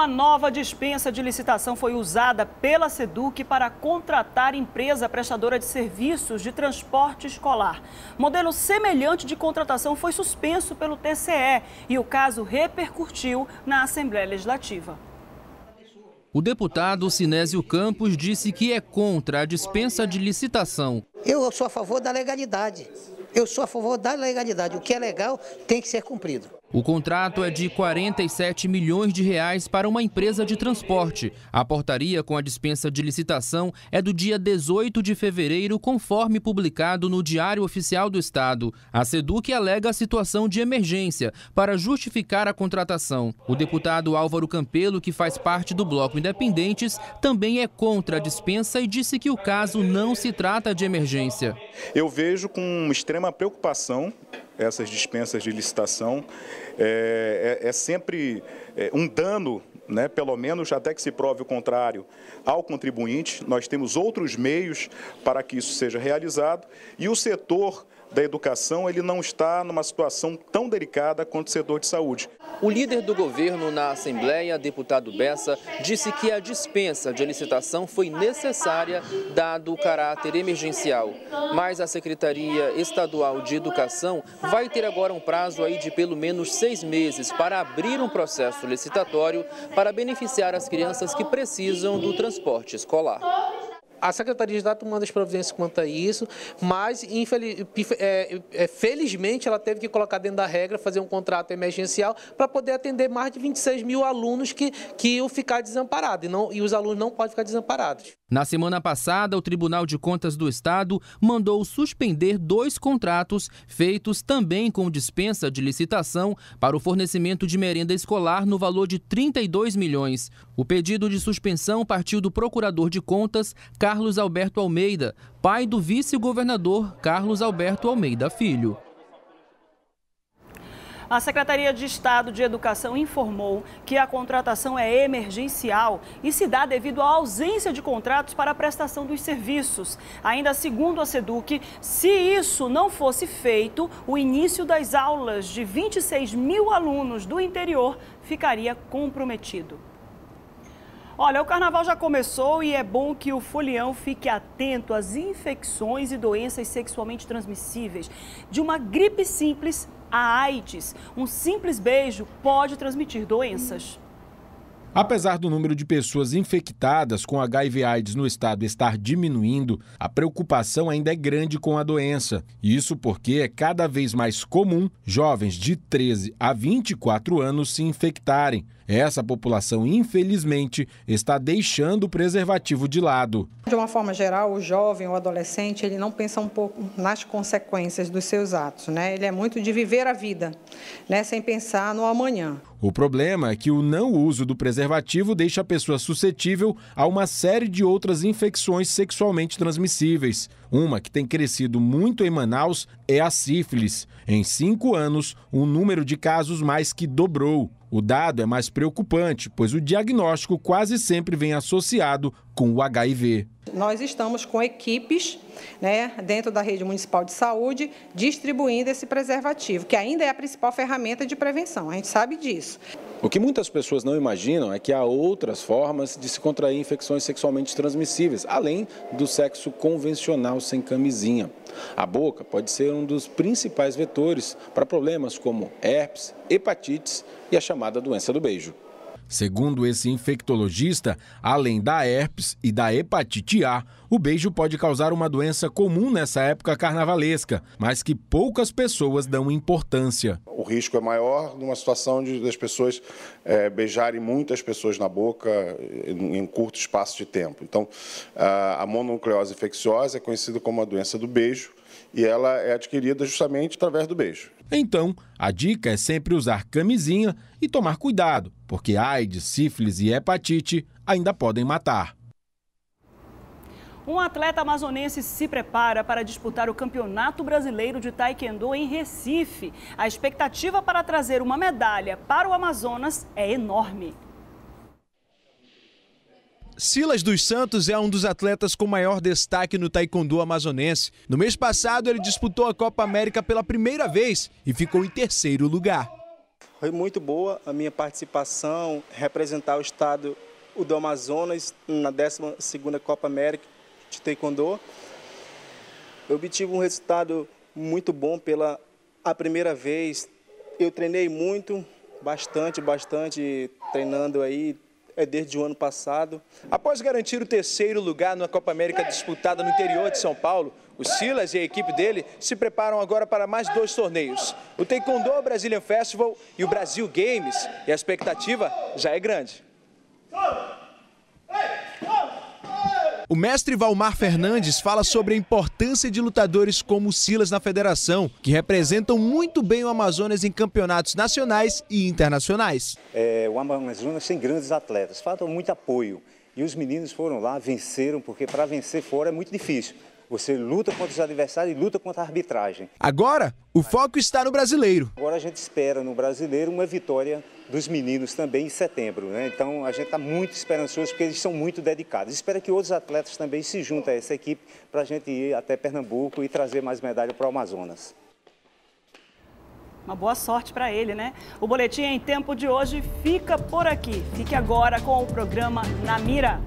Uma nova dispensa de licitação foi usada pela SEDUC para contratar empresa prestadora de serviços de transporte escolar. Modelo semelhante de contratação foi suspenso pelo TCE e o caso repercutiu na Assembleia Legislativa. O deputado Sinésio Campos disse que é contra a dispensa de licitação. Eu sou a favor da legalidade. Eu sou a favor da legalidade. O que é legal tem que ser cumprido. O contrato é de 47 milhões de reais para uma empresa de transporte. A portaria com a dispensa de licitação é do dia 18 de fevereiro, conforme publicado no Diário Oficial do Estado. A SEDUC alega a situação de emergência para justificar a contratação. O deputado Álvaro Campelo, que faz parte do Bloco Independentes, também é contra a dispensa e disse que o caso não se trata de emergência. Eu vejo com extrema preocupação essas dispensas de licitação. É, é, é sempre é, um dano, né, pelo menos até que se prove o contrário, ao contribuinte. Nós temos outros meios para que isso seja realizado e o setor da educação ele não está numa situação tão delicada quanto o setor de saúde. O líder do governo na Assembleia, deputado Bessa, disse que a dispensa de licitação foi necessária dado o caráter emergencial. Mas a Secretaria Estadual de Educação vai ter agora um prazo aí de pelo menos seis meses para abrir um processo licitatório para beneficiar as crianças que precisam do transporte escolar a Secretaria está tomando as providências quanto a isso, mas infeliz, é, é, felizmente ela teve que colocar dentro da regra, fazer um contrato emergencial para poder atender mais de 26 mil alunos que, que iam ficar desamparados, e, não, e os alunos não podem ficar desamparados. Na semana passada, o Tribunal de Contas do Estado mandou suspender dois contratos feitos também com dispensa de licitação para o fornecimento de merenda escolar no valor de 32 milhões. O pedido de suspensão partiu do procurador de contas, Carlos Carlos Alberto Almeida, pai do vice-governador Carlos Alberto Almeida Filho. A Secretaria de Estado de Educação informou que a contratação é emergencial e se dá devido à ausência de contratos para a prestação dos serviços. Ainda segundo a SEDUC, se isso não fosse feito, o início das aulas de 26 mil alunos do interior ficaria comprometido. Olha, o carnaval já começou e é bom que o folião fique atento às infecções e doenças sexualmente transmissíveis. De uma gripe simples a AIDS, um simples beijo pode transmitir doenças. Hum. Apesar do número de pessoas infectadas com HIV/AIDS no estado estar diminuindo, a preocupação ainda é grande com a doença. Isso porque é cada vez mais comum jovens de 13 a 24 anos se infectarem. Essa população, infelizmente, está deixando o preservativo de lado. De uma forma geral, o jovem, ou adolescente, ele não pensa um pouco nas consequências dos seus atos, né? Ele é muito de viver a vida, né? Sem pensar no amanhã. O problema é que o não uso do preservativo deixa a pessoa suscetível a uma série de outras infecções sexualmente transmissíveis. Uma que tem crescido muito em Manaus é a sífilis. Em cinco anos, o número de casos mais que dobrou. O dado é mais preocupante, pois o diagnóstico quase sempre vem associado com o HIV nós estamos com equipes né, dentro da rede municipal de saúde distribuindo esse preservativo, que ainda é a principal ferramenta de prevenção, a gente sabe disso. O que muitas pessoas não imaginam é que há outras formas de se contrair infecções sexualmente transmissíveis, além do sexo convencional sem camisinha. A boca pode ser um dos principais vetores para problemas como herpes, hepatites e a chamada doença do beijo. Segundo esse infectologista, além da herpes e da hepatite A, o beijo pode causar uma doença comum nessa época carnavalesca, mas que poucas pessoas dão importância. O risco é maior numa situação de as pessoas é, beijarem muitas pessoas na boca em um curto espaço de tempo. Então, a mononucleose infecciosa é conhecida como a doença do beijo e ela é adquirida justamente através do beijo. Então, a dica é sempre usar camisinha e tomar cuidado, porque AIDS, sífilis e hepatite ainda podem matar. Um atleta amazonense se prepara para disputar o Campeonato Brasileiro de Taekwondo em Recife. A expectativa para trazer uma medalha para o Amazonas é enorme. Silas dos Santos é um dos atletas com maior destaque no taekwondo amazonense. No mês passado, ele disputou a Copa América pela primeira vez e ficou em terceiro lugar. Foi muito boa a minha participação, representar o estado do Amazonas na 12ª Copa América de Taekwondo. Eu obtive um resultado muito bom pela a primeira vez. Eu treinei muito, bastante, bastante, treinando aí é desde o ano passado. Após garantir o terceiro lugar na Copa América disputada no interior de São Paulo, o Silas e a equipe dele se preparam agora para mais dois torneios, o Taekwondo Brazilian Festival e o Brasil Games, e a expectativa já é grande. O mestre Valmar Fernandes fala sobre a importância de lutadores como Silas na federação, que representam muito bem o Amazonas em campeonatos nacionais e internacionais. É, o Amazonas tem grandes atletas, falta muito apoio. E os meninos foram lá, venceram, porque para vencer fora é muito difícil. Você luta contra os adversários e luta contra a arbitragem. Agora, o foco está no brasileiro. Agora a gente espera no brasileiro uma vitória dos meninos também em setembro. Né? Então a gente está muito esperançoso porque eles são muito dedicados. Espera que outros atletas também se juntem a essa equipe para a gente ir até Pernambuco e trazer mais medalha para o Amazonas. Uma boa sorte para ele, né? O Boletim em Tempo de hoje fica por aqui. Fique agora com o programa Na Mira.